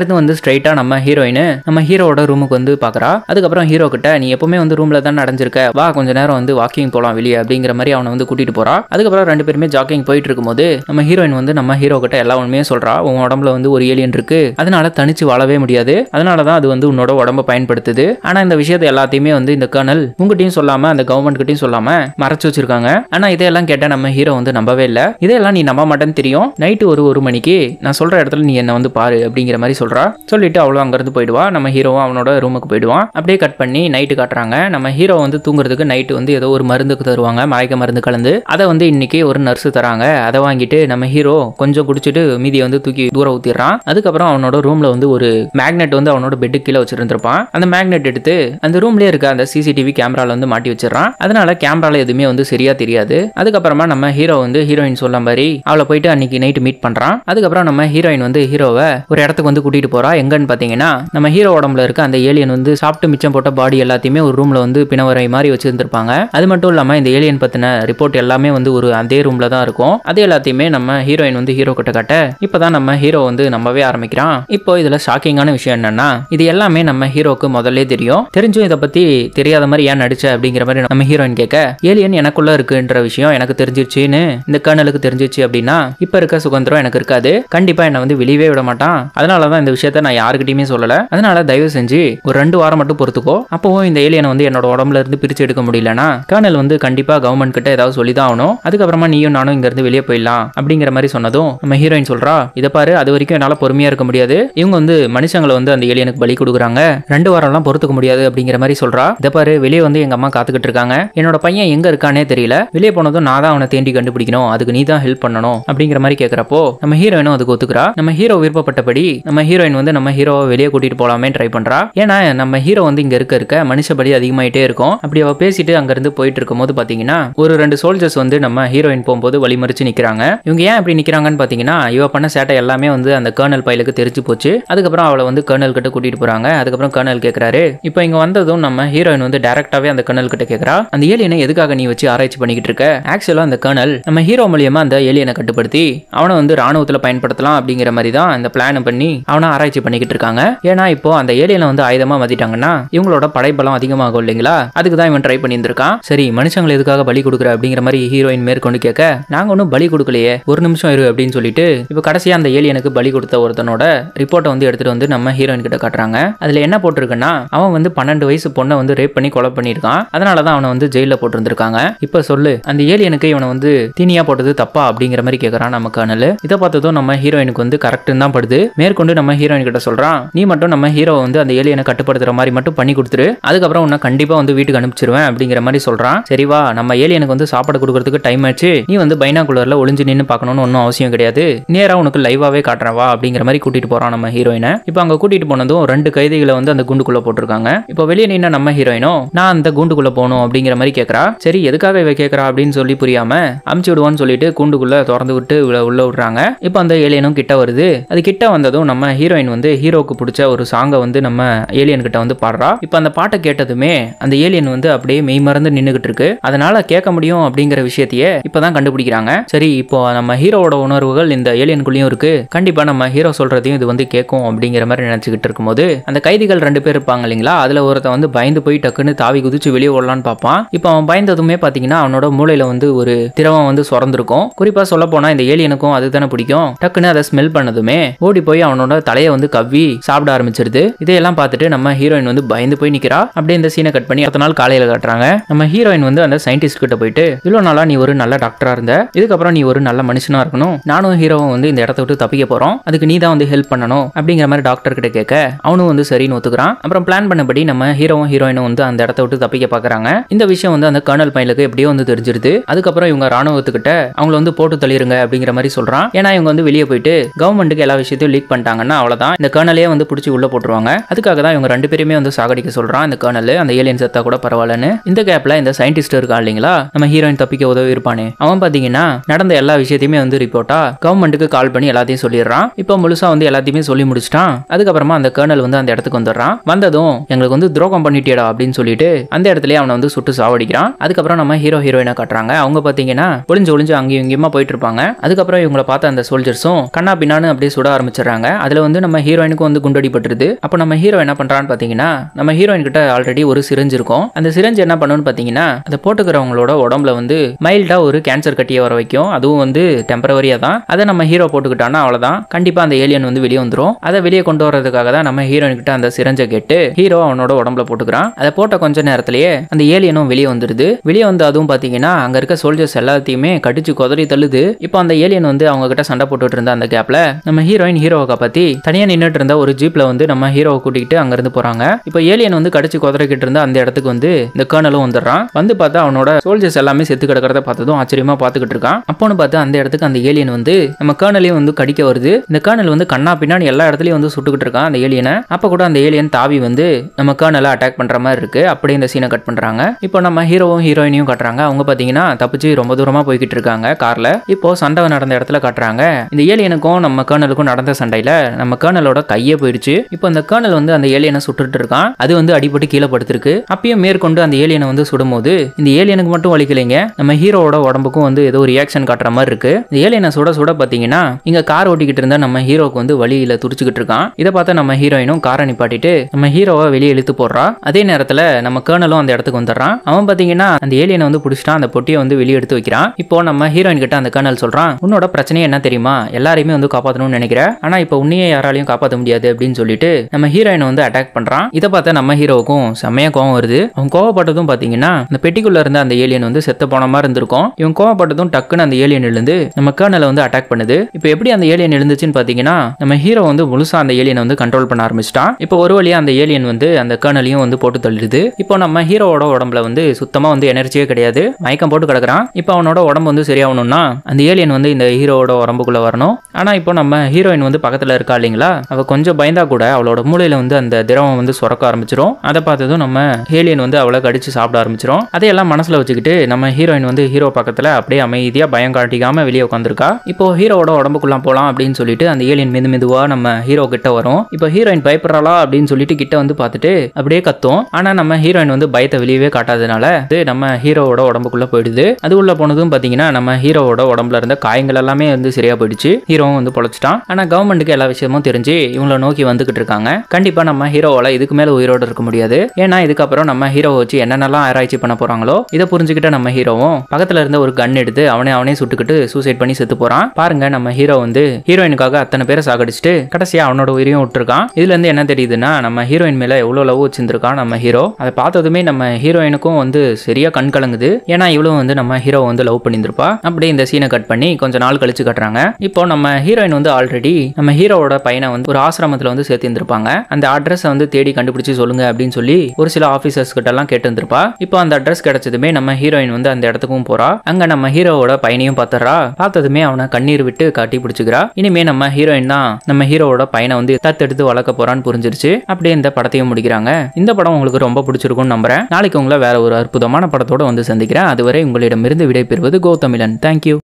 இருந்து வந்து ஸ்ட்ரைட்டா நம்ம ஹீரோயின் நம்ம ஹீரோவோட ரூமுக்கு வந்து பாக்குறா அதுக்கப்புறம் ஹீரோ கிட்ட நீ எப்பவுமே வந்து ரூம்ல தான் நடந்திருக்க வா கொஞ்ச நேரம் வந்து வாக்கிங் போலாம் வெளியே அப்படிங்கிற மாதிரி அவனை வந்து கூட்டிட்டு போறா அதுக்கப்புறம் ரெண்டு பேருமே ஜாக்கிங் போயிட்டு இருக்கும்போது நம்ம ஹீரோயின் வந்து நம்ம ஹீரோ கிட்ட எல்லா உண்மையே சொல்றா உன் உடம்புல வந்து ஒரு ஏலியன் இருக்கு அதனால தனிச்சு வாழவே முடியாது அதனாலதான் அது வந்து உன்னோட உடம்ப பயன்படுத்துது ஆனா இந்த விஷயத்தை எல்லாத்தையுமே வந்து இந்த கர்னல் உங்ககிட்டயும் சொல்லாம அந்த கவர்மெண்ட் கிட்டையும் சொல்லாம மறைச்சு வச்சிருக்காங்க ஆனா இதெல்லாம் கேட்ட நம்ம ஹீரோ வந்து நம்பவே இல்லை இதெல்லாம் நீ நம்ப மாட்டேன்னு தெரியும் நைட்டு ஒரு ஒரு மணிக்கு நான் சொல்கிற இடத்துல நீ என்னை வந்து பாரு அப்படிங்கிற மாதிரி சொல்கிறா சொல்லிட்டு அவ்வளோ அங்கேருந்து போயிடுவா நம்ம ஹீரோவும் அவனோட ரூமுக்கு போயிடுவான் அப்படியே கட் பண்ணி நைட்டு காட்டுறாங்க நம்ம ஹீரோ வந்து தூங்குறதுக்கு நைட்டு வந்து ஏதோ ஒரு மருந்துக்கு தருவாங்க மயக்க மருந்து கலந்து அதை வந்து இன்னைக்கு ஒரு நர்ஸு தராங்க அதை வாங்கிட்டு நம்ம ஹீரோ கொஞ்சம் குடிச்சிட்டு மீதியை வந்து தூக்கி தூரம் ஊத்திடுறான் அதுக்கப்புறம் அவனோட ரூம்ல வந்து ஒரு மேக்னெட் வந்து அவனோட பெட்டு கீழே வச்சிருந்திருப்பான் அந்த மேக்னெட் எடுத்து அந்த ரூம்லயே இருக்க அந்த சிசிடிவி கேமரால வந்து மாட்டி வச்சிடறான் அதனால கேமரால எதுவுமே வந்து சரியா தெரியாது அதுக்கப்புறமா அதுக்கப்புறம் நம்ம ஹீரோ வந்து ஹீரோயின் சொல்ல மாதிரி அவளை போயிட்டு அன்னைக்கு நைட்டு மீட் பண்றான் அதுக்கப்புறம் நம்ம ஹீரோயின் வந்து ஹீரோவை ஒரு இடத்துக்கு வந்து கூட்டிட்டு போறா எங்கன்னு பாத்தீங்கன்னா நம்ம ஹீரோ உடம்புல இருக்க அந்த ஏலியன் வந்து சாப்பிட்டு மிச்சம் போட்ட பாடி எல்லாத்தையுமே ஒரு ரூம்ல வந்து பிணவரை மாதிரி வச்சிருந்திருப்பாங்க அது மட்டும் இல்லாம இந்த ஏலியன் பத்தின ரிப்போர்ட் எல்லாமே வந்து ஒரு அதே ரூம்ல தான் இருக்கும் அது எல்லாத்தையுமே நம்ம ஹீரோயின் வந்து ஹீரோ கிட்ட கட்ட இப்பதான் நம்ம ஹீரோ வந்து நம்பவே ஆரம்பிக்கிறான் இப்போ இதுல ஷாக்கிங்கான விஷயம் என்னன்னா இது எல்லாமே நம்ம ஹீரோக்கு முதல்ல தெரியும் தெரிஞ்சும் இதை பத்தி தெரியாத மாதிரி ஏன் நடிச்ச அப்படிங்கிற மாதிரி நம்ம ஹீரோயின் கேட்க ஏலியன் எனக்குள்ள இருக்குன்ற விஷயம் எனக்கு தெரியும் தெரிஞ்சிருச்சுன்னு இந்த கர்னலுக்கு தெரிஞ்சிச்சு அப்படின்னா இப்ப இருக்க சுதந்திரம் எனக்கு இருக்காது கண்டிப்பா என்ன வந்து வெளியவே விட மாட்டான் அதனாலதான் இந்த விஷயத்த நான் யாருக்கிட்டயுமே சொல்லல அதனால தயவு செஞ்சு ஒரு ரெண்டு வாரம் மட்டும் பொறுத்துக்கோ அப்பவும் இந்த ஏலியனை வந்து என்னோட உடம்புல இருந்து பிரிச்சு எடுக்க முடியலனா கர்னல் வந்து கண்டிப்பா கவர்மெண்ட் கிட்ட ஏதாவது சொல்லிதான் ஆகணும் அதுக்கப்புறமா நீயும் நானும் இங்க இருந்து வெளியே போயிடலாம் அப்படிங்கிற மாதிரி சொன்னதும் நம்ம ஹீரோயின் சொல்றா இதை பாரு அது வரைக்கும் என்னால பொறுமையா இருக்க முடியாது இவங்க வந்து மனுஷங்களை வந்து அந்த ஏலியனுக்கு பலி கொடுக்குறாங்க ரெண்டு வாரம்லாம் பொறுத்துக்க முடியாது அப்படிங்கிற மாதிரி சொல்றா இதை பாரு வெளியே வந்து எங்க அம்மா காத்துக்கிட்டு இருக்காங்க என்னோட பையன் எங்க இருக்கானே தெரியல வெளியே போனதும் நான் தான் அவனை தேண்டி கண்டுபிடிக்கணும் அதுக்கு நீ தான் ஹெல்ப் பண்ணணும் அப்படிங்கிற மாதிரி கேட்குறப்போ நம்ம ஹீரோயினும் அதுக்கு ஒத்துக்கிறா நம்ம ஹீரோ விருப்பப்பட்டபடி நம்ம ஹீரோயின் வந்து நம்ம ஹீரோவை வெளியே கூட்டிட்டு போலாமே ட்ரை பண்றா ஏன்னா நம்ம ஹீரோ வந்து இங்க இருக்க இருக்க மனுஷபடி அதிகமாயிட்டே இருக்கும் அப்படி அவ பேசிட்டு அங்கிருந்து போயிட்டு இருக்கும்போது பாத்தீங்கன்னா ஒரு ரெண்டு சோல்ஜர்ஸ் வந்து நம்ம ஹீரோயின் போகும்போது வழிமறிச்சு நிக்கிறாங்க இவங்க ஏன் அப்படி நிக்கிறாங்கன்னு பாத்தீங்கன்னா இவ பண்ண சேட்டை எல்லாமே வந்து அந்த கர்னல் பைலுக்கு தெரிஞ்சு போச்சு அதுக்கப்புறம் அவளை வந்து கர்னல் கிட்ட கூட்டிட்டு போறாங்க அதுக்கப்புறம் கர்னல் கேட்கிறாரு இப்போ இங்க வந்ததும் நம்ம ஹீரோயின் வந்து டேரக்டாவே அந்த கர்னல் கிட்ட கேட்கறா அந்த ஏலியனை எதுக்காக நீ வச்சு ஆராய்ச்சி பண்ணிக்கிட்டு இருக்க ஆக்சுவலாக அந்த கர்னல் நம்ம ஹீரோ மூலியமா அந்த ஏலியனை கட்டுப்படுத்தி அவனை வந்து ராணுவத்தில் பயன்படுத்தலாம் அப்படிங்கிற மாதிரி தான் இந்த பிளான் பண்ணி அவனை ஆராய்ச்சி பண்ணிக்கிட்டு இருக்காங்க ஏன்னா இப்போ அந்த ஏலியனை வந்து ஆயுதமா மதிட்டாங்கன்னா இவங்களோட படைப்பலம் அதிகமாகும் இல்லைங்களா அதுக்கு தான் இவன் ட்ரை பண்ணி இருக்கான் சரி மனுஷங்களை எதுக்காக பலி கொடுக்குற அப்படிங்கிற மாதிரி ஹீரோயின் மேற்கொண்டு கேட்க நாங்க ஒன்றும் பலி கொடுக்கலையே ஒரு நிமிஷம் இரு அப்படின்னு சொல்லிட்டு இப்போ கடைசியாக அந்த ஏலியனுக்கு பலி கொடுத்த ஒருத்தனோட ரிப்போர்ட்டை வந்து எடுத்துட்டு வந்து நம்ம ஹீரோயின் கிட்ட காட்டுறாங்க அதில் என்ன போட்டிருக்குன்னா அவன் வந்து பன்னெண்டு வயசு பொண்ணை வந்து ரேப் பண்ணி கொலை பண்ணியிருக்கான் அதனாலதான் அவனை வந்து ஜெயிலில் இருந்திருக்காங்க இப்போ சொல்லு அந்த ஏலியனுக்கு இவனை வந்து தீனியா போட்டது தப்பா அப்படிங்கிற மாதிரி கேட்கறான் நம்ம கனல் இதை பார்த்ததும் நம்ம ஹீரோயினுக்கு வந்து கரெக்டுன்னு தான் படுது மேற்கொண்டு நம்ம ஹீரோயின் கிட்ட சொல்றான் நீ மட்டும் நம்ம ஹீரோ வந்து அந்த ஏலியனை கட்டுப்படுத்துற மாதிரி மட்டும் பண்ணி கொடுத்துரு அதுக்கப்புறம் உன்னை கண்டிப்பா வந்து வீட்டுக்கு அனுப்பிச்சிருவேன் அப்படிங்கிற மாதிரி சொல்றான் சரிவா நம்ம ஏலியனுக்கு வந்து சாப்பாடு கொடுக்கறதுக்கு டைம் ஆச்சு நீ வந்து பைனாகுலர்ல ஒளிஞ்சு நின்று பார்க்கணும்னு ஒன்றும் அவசியம் கிடையாது நேரா உனக்கு லைவாவே காட்டுறவா அப்படிங்கிற மாதிரி கூட்டிட்டு போறான் நம்ம ஹீரோயினை இப்போ அங்க கூட்டிட்டு போனதும் ரெண்டு கைதிகளை வந்து அந்த குண்டுக்குள்ள போட்டிருக்காங்க இப்போ வெளியே நின்ன நம்ம ஹீரோயினோ நான் அந்த குண்டுக்குள்ள போகணும் அப்படிங்கிற மாதிரி கேட்கறா சரி எதுக்காக இவ கேட்கறா அப்படின்னு சொல்லி புரியாம இல்லாம அமுச்சு விடுவோன்னு சொல்லிட்டு கூண்டுக்குள்ள திறந்து விட்டு உள்ள விடுறாங்க இப்போ அந்த ஏலியனும் கிட்ட வருது அது கிட்ட வந்ததும் நம்ம ஹீரோயின் வந்து ஹீரோக்கு பிடிச்ச ஒரு சாங்கை வந்து நம்ம ஏலியன் கிட்ட வந்து பாடுறா இப்போ அந்த பாட்டை கேட்டதுமே அந்த ஏலியன் வந்து அப்படியே மெய் மறந்து நின்னுகிட்டு இருக்கு அதனால கேட்க முடியும் அப்படிங்கிற விஷயத்தையே இப்போதான் கண்டுபிடிக்கிறாங்க சரி இப்போ நம்ம ஹீரோவோட உணர்வுகள் இந்த ஏலியனுக்குள்ளேயும் இருக்கு கண்டிப்பா நம்ம ஹீரோ சொல்றதையும் இது வந்து கேட்கும் அப்படிங்கிற மாதிரி நினைச்சுக்கிட்டு இருக்கும்போது அந்த கைதிகள் ரெண்டு பேர் இருப்பாங்க இல்லைங்களா அதுல ஒருத்த வந்து பயந்து போய் டக்குன்னு தாவி குதிச்சு வெளியே ஓடலான்னு பார்ப்பான் இப்போ அவன் பயந்ததுமே பாத்தீங்கன்னா அவனோட மூளையில வந்து ஒரு திரவம் வந்து சுரந்திருக்கும் குறிப்பா சொல்ல போனா இந்த ஏலியனுக்கும் அதுதானே பிடிக்கும் டக்குன்னு அதை ஸ்மெல் பண்ணதுமே ஓடி போய் அவனோட தலையை வந்து கவ்வி சாப்பிட ஆரம்பிச்சிருது இதையெல்லாம் பார்த்துட்டு நம்ம ஹீரோயின் வந்து பயந்து போய் நிக்கிறா அப்படியே இந்த சீனை கட் பண்ணி அடுத்த நாள் காலையில காட்டுறாங்க நம்ம ஹீரோயின் வந்து அந்த சயின்டிஸ்ட் கிட்ட போயிட்டு இவ்வளோ நாளா நீ ஒரு நல்ல டாக்டரா இருந்த இதுக்கப்புறம் நீ ஒரு நல்ல மனுஷனா இருக்கணும் நானும் ஹீரோவும் வந்து இந்த இடத்த விட்டு தப்பிக்க போறோம் அதுக்கு நீ தான் வந்து ஹெல்ப் பண்ணணும் அப்படிங்கிற மாதிரி டாக்டர் கிட்ட கேட்க அவனும் வந்து சரின்னு ஒத்துக்கிறான் அப்புறம் பிளான் பண்ணபடி நம்ம ஹீரோவும் ஹீரோயினும் வந்து அந்த இடத்த விட்டு தப்பிக்க பாக்குறாங்க இந்த விஷயம் வந்து அந்த கர்னல் பையனுக்கு எப்படியோ வந்து தெரிஞ்சிருது அதுக்கப்புறம் இவங்க ராணுவத்துக்கிட்ட அவங்கள வந்து போட்டு தள்ளிடுங்க அப்படிங்கிற மாதிரி சொல்கிறான் ஏன்னா இவங்க வந்து வெளியே போயிட்டு கவர்மெண்ட்டுக்கு எல்லா விஷயத்தையும் லீக் பண்ணிட்டாங்கன்னா அவ்வளோதான் இந்த கேர்னலே வந்து பிடிச்சி உள்ளே போட்டுருவாங்க அதுக்காக தான் இவங்க ரெண்டு பேருமே வந்து சாகடிக்க சொல்கிறான் இந்த கேர்னல் அந்த ஏலியன் செத்தா கூட பரவாயில்லன்னு இந்த கேப்பில் இந்த சயின்டிஸ்ட் இருக்கா இல்லைங்களா நம்ம ஹீரோயின் தப்பிக்க உதவி இருப்பானே அவன் பார்த்தீங்கன்னா நடந்த எல்லா விஷயத்தையுமே வந்து ரிப்போர்ட்டா கவர்மெண்ட்டுக்கு கால் பண்ணி எல்லாத்தையும் சொல்லிடுறான் இப்போ முழுசாக வந்து எல்லாத்தையுமே சொல்லி முடிச்சிட்டான் அதுக்கப்புறமா அந்த கேர்னல் வந்து அந்த இடத்துக்கு வந்துடுறான் வந்ததும் எங்களுக்கு வந்து துரோகம் பண்ணிட்டேடா அப்படின்னு சொல்லிட்டு அந்த இடத்துல அவனை வந்து சுட்டு சாவடிக்கிறான் அதுக்கப்புறம் நம்ம ஹீரோ ஹீரோயினை காட்டுறாங்க அவங்க பார்த்து பார்த்தீங்கன்னா ஒளிஞ்சு ஒளிஞ்சு அங்கேயும் இங்கேயுமா போயிட்டு இருப்பாங்க அதுக்கப்புறம் இவங்களை பார்த்த அந்த சோல்ஜர்ஸும் கண்ணா பின்னான்னு அப்படியே சுட ஆரம்பிச்சிடுறாங்க அதில் வந்து நம்ம ஹீரோயினுக்கும் வந்து குண்டடிப்பட்டுருது அப்போ நம்ம ஹீரோ என்ன பண்ணுறான்னு பார்த்தீங்கன்னா நம்ம ஹீரோயின் கிட்ட ஆல்ரெடி ஒரு சிரிஞ்சு இருக்கும் அந்த சிரிஞ்சு என்ன பண்ணுன்னு பார்த்தீங்கன்னா அதை போட்டுக்கிறவங்களோட உடம்புல வந்து மைல்டாக ஒரு கேன்சர் கட்டியை வர வைக்கும் அதுவும் வந்து டெம்பரவரியாக தான் அதை நம்ம ஹீரோ போட்டுக்கிட்டானா அவ்வளோதான் கண்டிப்பாக அந்த ஏலியன் வந்து வெளியே வந்துடும் அதை வெளியே கொண்டு வரதுக்காக தான் நம்ம ஹீரோயின் கிட்ட அந்த சிரஞ்சை கேட்டு ஹீரோ அவனோட உடம்புல போட்டுக்கிறான் அதை போட்ட கொஞ்ச நேரத்திலேயே அந்த ஏலியனும் வெளியே வந்துடுது வெளியே வந்து அதுவும் பார்த்தீங்கன்னா அங்கே இருக்க சோல்ஜர் சோல்ஜர்ஸ் எல்லாத்தையுமே கடிச்சு குதறி தள்ளுது இப்போ அந்த ஏலியன் வந்து அவங்க கிட்ட சண்டை போட்டுட்டு இருந்த அந்த கேப்ல நம்ம ஹீரோயின் ஹீரோவை பத்தி தனியா நின்றுட்டு இருந்த ஒரு ஜீப்ல வந்து நம்ம ஹீரோவை கூட்டிகிட்டு அங்கிருந்து போறாங்க இப்போ ஏலியன் வந்து கடிச்சு குதறிக்கிட்டு இருந்த அந்த இடத்துக்கு வந்து இந்த கேர்னலும் வந்துடுறான் வந்து பார்த்தா அவனோட சோல்ஜர்ஸ் எல்லாமே செத்து கிடக்கிறத பார்த்ததும் ஆச்சரியமா பார்த்துக்கிட்டு இருக்கான் அப்போன்னு பார்த்தா அந்த இடத்துக்கு அந்த ஏலியன் வந்து நம்ம கேர்னலையும் வந்து கடிக்க வருது இந்த கேர்னல் வந்து கண்ணா பின்னாடி எல்லா இடத்துலையும் வந்து சுட்டுக்கிட்டு இருக்கான் அந்த ஏலியனை அப்போ கூட அந்த ஏலியன் தாவி வந்து நம்ம கேர்னலை அட்டாக் பண்ற மாதிரி இருக்கு அப்படியே இந்த சீனை கட் பண்றாங்க இப்போ நம்ம ஹீரோவும் ஹீரோயினையும் கட்டுறாங்க அவங்க பார்த்தீங்கன்னா தப்பிச்சு வச்சு ரொம்ப தூரமா போய்கிட்டு இருக்காங்க கார்ல இப்போ சண்டை நடந்த இடத்துல காட்டுறாங்க இந்த ஏலியனுக்கும் நம்ம கேர்னலுக்கும் நடந்த சண்டையில நம்ம கேர்னலோட கையே போயிடுச்சு இப்போ அந்த கேர்னல் வந்து அந்த ஏலியனை சுட்டுட்டு இருக்கான் அது வந்து அடிபட்டு கீழே படுத்திருக்கு அப்பயும் மேற்கொண்டு அந்த ஏலியனை வந்து சுடும்போது இந்த ஏலியனுக்கு மட்டும் வலிக்கலைங்க நம்ம ஹீரோவோட உடம்புக்கும் வந்து ஏதோ ரியாக்ஷன் காட்டுற மாதிரி இருக்கு இந்த ஏலியனை சுட சுட பாத்தீங்கன்னா இங்க கார் ஓட்டிக்கிட்டு இருந்தா நம்ம ஹீரோக்கு வந்து வழியில துடிச்சுக்கிட்டு இருக்கான் இதை பார்த்தா நம்ம ஹீரோயினும் காரை நிப்பாட்டிட்டு நம்ம ஹீரோவை வெளியே இழுத்து போடுறா அதே நேரத்தில் நம்ம கேர்னலும் அந்த இடத்துக்கு வந்துடுறான் அவன் பாத்தீங்கன்னா அந்த ஏலியனை வந்து பிடிச்சிட்டா அந்த பொட்டியை வந்து வெளியே எடுத்து வைக்கிறான் இப்போ நம்ம ஹீரோயின் கிட்ட அந்த கர்னல் சொல்றான் உன்னோட பிரச்சனை என்ன தெரியுமா எல்லாரையுமே வந்து காப்பாத்தணும்னு நினைக்கிற ஆனா இப்போ உன்னையே யாராலையும் காப்பாற்ற முடியாது அப்படின்னு சொல்லிட்டு நம்ம ஹீரோயினை வந்து அட்டாக் பண்றான் இதை பார்த்தா நம்ம ஹீரோவுக்கும் செம்மையா கோவம் வருது அவன் கோவப்பட்டதும் பாத்தீங்கன்னா அந்த பெட்டிக்குள்ள இருந்த அந்த ஏலியன் வந்து செத்து போன மாதிரி இருந்திருக்கும் இவன் கோவப்பட்டதும் டக்குன்னு அந்த ஏலியன் எழுந்து நம்ம கர்னலை வந்து அட்டாக் பண்ணுது இப்போ எப்படி அந்த ஏலியன் எழுந்துச்சுன்னு பாத்தீங்கன்னா நம்ம ஹீரோ வந்து முழுசா அந்த ஏலியனை வந்து கண்ட்ரோல் பண்ண ஆரம்பிச்சிட்டான் இப்போ ஒரு வழியா அந்த ஏலியன் வந்து அந்த கேர்னலையும் வந்து போட்டு தள்ளிடுது இப்போ நம்ம ஹீரோவோட உடம்புல வந்து சுத்தமா வந்து எனர்ஜியே கிடையாது மயக்கம் போட்டு கிடக்குறான் இப்போ அவனோட உடம்பு வந்து சரியாகணும்னா அந்த ஏலியன் வந்து இந்த ஹீரோவோட உடம்புக்குள்ளே வரணும் ஆனால் இப்போ நம்ம ஹீரோயின் வந்து பக்கத்தில் இருக்கா இல்லைங்களா அவள் கொஞ்சம் பயந்தா கூட அவளோட மூலையில் வந்து அந்த திரவம் வந்து சுரக்க ஆரம்பிச்சிரும் அதை பார்த்ததும் நம்ம ஏலியன் வந்து அவளை கடிச்சு சாப்பிட ஆரம்பிச்சிரும் அதையெல்லாம் மனசில் வச்சுக்கிட்டு நம்ம ஹீரோயின் வந்து ஹீரோ பக்கத்தில் அப்படியே அமைதியாக பயம் காட்டிக்காமல் வெளியே உட்காந்துருக்கா இப்போ ஹீரோவோட உடம்புக்குள்ளே போகலாம் அப்படின்னு சொல்லிட்டு அந்த ஏலியன் மெது மெதுவாக நம்ம ஹீரோ கிட்ட வரும் இப்போ ஹீரோயின் பயப்படுறாளா அப்படின்னு சொல்லிட்டு கிட்ட வந்து பார்த்துட்டு அப்படியே கத்தும் ஆனால் நம்ம ஹீரோயின் வந்து பயத்தை வெளியவே காட்டாதனால இது நம்ம ஹீரோவோட உடம்புக்குள்ளே போயிடுது அது அதுக்குள்ளே போனதும் பார்த்தீங்கன்னா நம்ம ஹீரோவோட உடம்புல இருந்த காயங்கள் எல்லாமே வந்து சரியாக போயிடுச்சு ஹீரோவும் வந்து பொழைச்சிட்டான் ஆனால் கவர்மெண்ட்டுக்கு எல்லா விஷயமும் தெரிஞ்சு இவங்களை நோக்கி வந்துகிட்டு இருக்காங்க கண்டிப்பாக நம்ம ஹீரோவால் இதுக்கு மேலே உயிரோடு இருக்க முடியாது ஏன்னா இதுக்கப்புறம் நம்ம ஹீரோவை வச்சு என்னென்னலாம் ஆராய்ச்சி பண்ண போகிறாங்களோ இதை புரிஞ்சுக்கிட்ட நம்ம ஹீரோவும் பக்கத்தில் இருந்த ஒரு கன் எடுத்து அவனே அவனே சுட்டுக்கிட்டு சூசைட் பண்ணி செத்து போகிறான் பாருங்க நம்ம ஹீரோ வந்து ஹீரோயினுக்காக அத்தனை பேரை சாகடிச்சிட்டு கடைசியாக அவனோட உயிரையும் விட்டுருக்கான் இதுலேருந்து என்ன தெரியுதுன்னா நம்ம ஹீரோயின் மேலே எவ்வளோ லவ் வச்சுருக்கான் நம்ம ஹீரோ அதை பார்த்ததுமே நம்ம ஹீரோயினுக்கும் வந்து சரியாக கண் கலங்குது ஏன்னா இவ்வளோ வந்து நம்ம ஹீரோ வந்து லவ் பண்ணியிருப்பா அப்படியே இந்த சீனை கட் பண்ணி கொஞ்ச நாள் கழிச்சு கட்டுறாங்க இப்போ நம்ம ஹீரோயின் வந்து ஆல்ரெடி நம்ம ஹீரோவோட பையனை வந்து ஒரு ஆசிரமத்தில் வந்து சேர்த்து இருந்திருப்பாங்க அந்த அட்ரஸை வந்து தேடி கண்டுபிடிச்சு சொல்லுங்க அப்படின்னு சொல்லி ஒரு சில ஆஃபீஸர்ஸ் கிட்ட எல்லாம் இருந்திருப்பா இப்போ அந்த அட்ரஸ் கிடைச்சதுமே நம்ம ஹீரோயின் வந்து அந்த இடத்துக்கும் போறா அங்க நம்ம ஹீரோவோட பையனையும் பார்த்துறா பார்த்ததுமே அவனை கண்ணீர் விட்டு காட்டி பிடிச்சிக்கிறா இனிமே நம்ம ஹீரோயின் தான் நம்ம ஹீரோவோட பையனை வந்து தத்தெடுத்து வளர்க்க போறான்னு புரிஞ்சிருச்சு அப்படியே இந்த படத்தையும் முடிக்கிறாங்க இந்த படம் உங்களுக்கு ரொம்ப பிடிச்சிருக்கும்னு நம்புறேன் நாளைக்கு உங்களை வேற ஒரு அற்புதமான படத்தோட வந்து சந்திக்கிறேன் அதுவரை உங்களிடமிருந்து உங்களிடமிருந்து விடைபெறுவது கோதமிழன் தேங்க்யூ